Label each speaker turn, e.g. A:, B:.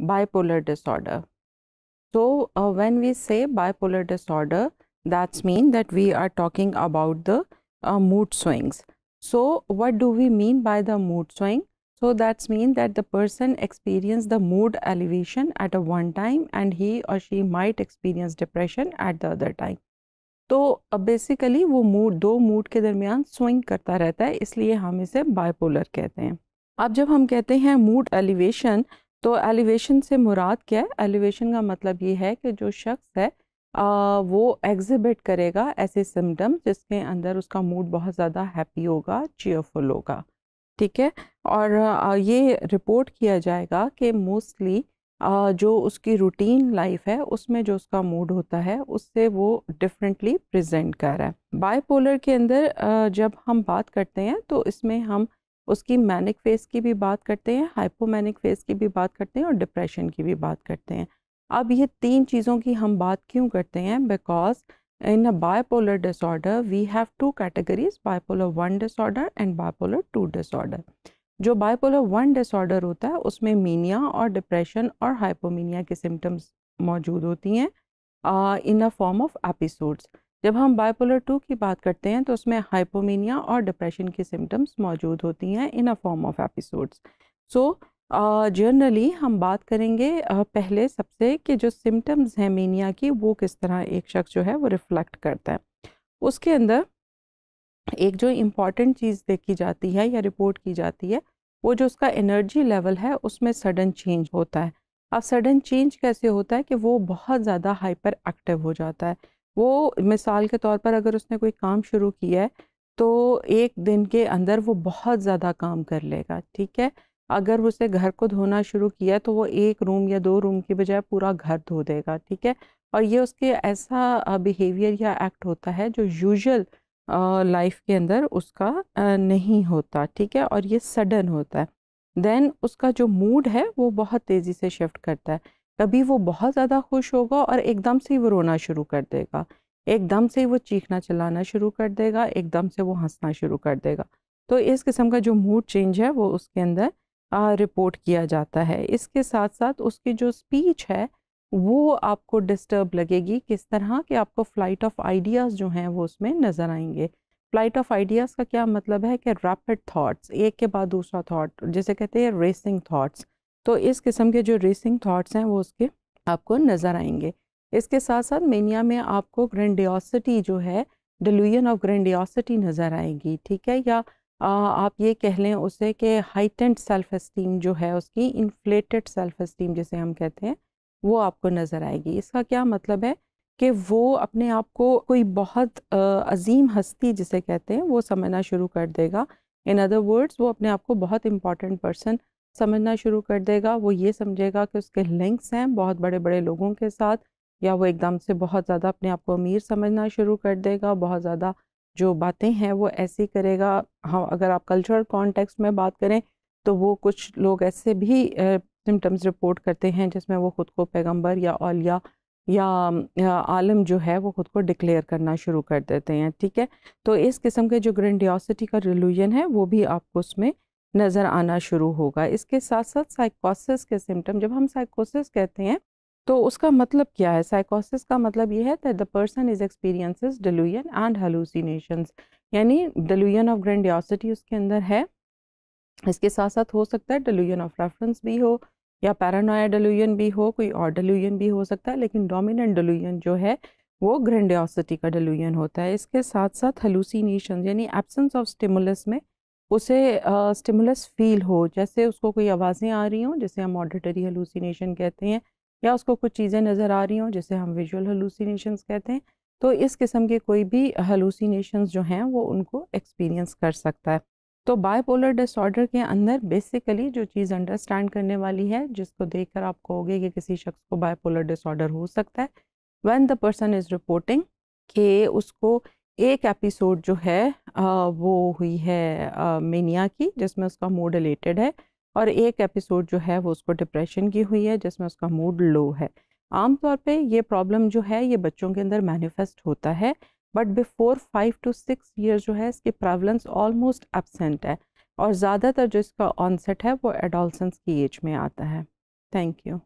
A: bipolar disorder. So, uh, when we say bipolar disorder, that's mean that we are talking about the uh, mood swings. So, what do we mean by the mood swing? So, that's mean that the person experience the mood elevation at a one time and he or she might experience depression at the other time. तो basically uh, वो mood दो mood के दरमियान swing करता रहता है इसलिए हम इसे बायपोलर कहते हैं अब जब हम कहते हैं मूड एलिवेशन तो एलिवेशन से मुराद क्या है एलिवेशन का मतलब ये है कि जो शख्स है आ, वो एग्जिबिट करेगा ऐसे सिम्टम्स जिसके अंदर उसका मूड बहुत ज़्यादा हैप्पी होगा चेयरफुल होगा ठीक है और आ, ये रिपोर्ट किया जाएगा कि मोस्टली जो उसकी रूटीन लाइफ है उसमें जो उसका मूड होता है उससे वो डिफरेंटली प्रेजेंट कर रहा है बाईपोलर के अंदर आ, जब हम बात करते हैं तो इसमें हम उसकी मैनिक फेस की भी बात करते हैं हाइपोमैनिक फेस की भी बात करते हैं और डिप्रेशन की भी बात करते हैं अब ये तीन चीज़ों की हम बात क्यों करते हैं because in a bipolar disorder we have two categories bipolar one disorder and bipolar two disorder जो बायपोलर वन डिसऑर्डर होता है उसमें मीनिया और डिप्रेशन और हाइपोमीनिया के सिम्टम्स मौजूद होती हैं in a form of episodes जब हम बाइपोलर टू की बात करते हैं तो उसमें हाइपोमीनिया और डिप्रेशन की सिम्टम्स मौजूद होती हैं in a form of episodes so generally हम बात करेंगे uh, पहले सबसे कि जो सिम्टम्स हैं मीनिया की वो किस तरह एक शख्स जो है वो रिफ्लेक्ट करता है उसके अंदर एक जो इम्पॉर्टेंट चीज़ देखी जाती है या रिपोर्ट की जाती है वो जो उसका एनर्जी लेवल है उसमें सडन चेंज होता है अब सडन चेंज कैसे होता है कि वो बहुत ज़्यादा हाइपर एक्टिव हो जाता है वो मिसाल के तौर पर अगर उसने कोई काम शुरू किया है तो एक दिन के अंदर वो बहुत ज़्यादा काम कर लेगा ठीक है अगर उसे घर को धोना शुरू किया तो वो एक रूम या दो रूम की बजाय पूरा घर धो देगा ठीक है और ये उसके ऐसा बिहेवियर या एक्ट होता है जो यूजुअल लाइफ के अंदर उसका नहीं होता ठीक है और ये सडन होता है देन उसका जो मूड है वो बहुत तेज़ी से शिफ्ट करता है तभी वो बहुत ज़्यादा खुश होगा और एकदम से ही वो रोना शुरू कर देगा एकदम से ही वो चीखना चलाना शुरू कर देगा एकदम से वो हंसना शुरू कर देगा तो इस किस्म का जो मूड चेंज है वो उसके अंदर रिपोर्ट किया जाता है इसके साथ साथ उसकी जो स्पीच है वो आपको डिस्टर्ब लगेगी किस तरह के आपको फ़्लाइट ऑफ आइडियाज़ जो हैं वो उसमें नज़र आएंगे फ़्लाइट ऑफ आइडियाज़ का क्या मतलब है कि रैपिड थाट्स एक के बाद दूसरा थाट जैसे कहते हैं रेसिंग थाट्स तो इस किस्म के जो रेसिंग थाट्स हैं वो उसके आपको नज़र आएंगे इसके साथ साथ मेनिया में आपको ग्रेंडियोसिटी जो है डिलुजन ऑफ ग्रेंडियोसिटी नज़र आएगी ठीक है या आ, आप ये कह लें उसे कि हाइटेंड सेल्फ इस्टीम जो है उसकी इन्फ्लेटेड सेल्फ इस्टीम जिसे हम कहते हैं वो आपको नज़र आएगी इसका क्या मतलब है कि वो अपने आप को कोई बहुत अजीम हस्ती जिसे कहते हैं वो समझना शुरू कर देगा इन अदर वर्ड्स वो अपने आप को बहुत इम्पॉर्टेंट पर्सन समझना शुरू कर देगा वो ये समझेगा कि उसके लिंक्स हैं बहुत बड़े बड़े लोगों के साथ या वो एकदम से बहुत ज़्यादा अपने आप को अमीर समझना शुरू कर देगा बहुत ज़्यादा जो बातें हैं वो ऐसी करेगा हाँ अगर आप कल्चरल कॉन्टेक्स्ट में बात करें तो वो कुछ लोग ऐसे भी सिम्टम्स रिपोर्ट करते हैं जिसमें वो ख़ुद को पैगंबर या अलिया या आलम जो है वो ख़ुद को डिक्लेयर करना शुरू कर देते हैं ठीक है तो इस किस्म के जो ग्रेंडियोसिटी का रिलूजन है वो भी आपको उसमें नज़र आना शुरू होगा इसके साथ साथ साइकोसिस के सिम्टम जब हम साइकोसिस कहते हैं तो उसका मतलब क्या है साइकोसिस का मतलब ये है that the person is experiences delusion and hallucinations यानी डिलूजन ऑफ ग्रैंडियोसिटी उसके अंदर है इसके साथ साथ हो सकता है डिलूजन ऑफ रेफरेंस भी हो या पैरानोया डिलूजन भी हो कोई और डिलूजन भी हो सकता है लेकिन डोमिनेंट डिलूजन जो है वो ग्रैंडियोसिटी का डिलूजन होता है इसके साथ साथ हेलूसिनेशन यानी एब्सेंस ऑफ स्टिमुलस में उसे स्टिमुलस uh, फील हो जैसे उसको कोई आवाज़ें आ रही हों जैसे हम ऑडिटरी हलूसिनेशन कहते हैं या उसको कुछ चीज़ें नज़र आ रही हों जैसे हम विजुअल हलूसिनेशन कहते हैं तो इस किस्म के कोई भी हलूसिनेशन जो हैं वो उनको एक्सपीरियंस कर सकता है तो बायपोलर डिसऑर्डर के अंदर बेसिकली जो चीज़ अंडरस्टैंड करने वाली है जिसको देखकर आप कहोगे कि किसी शख्स को बायपोलर डिसऑर्डर हो सकता है when the person is reporting कि उसको एक एपिसोड जो है आ, वो हुई है मेनिया की जिसमें उसका मूड रिलेटेड है और एक एपिसोड जो है वो उसको डिप्रेशन की हुई है जिसमें उसका मूड लो है आमतौर पे ये प्रॉब्लम जो है ये बच्चों के अंदर मैनिफेस्ट होता है but before five to six year जो है इसकी प्रेवलेंस ऑलमोस्ट एबसेंट है और ज़्यादातर जो इसका ऑनसेट है वो एडोलसेंस की एज में आता है थैंक यू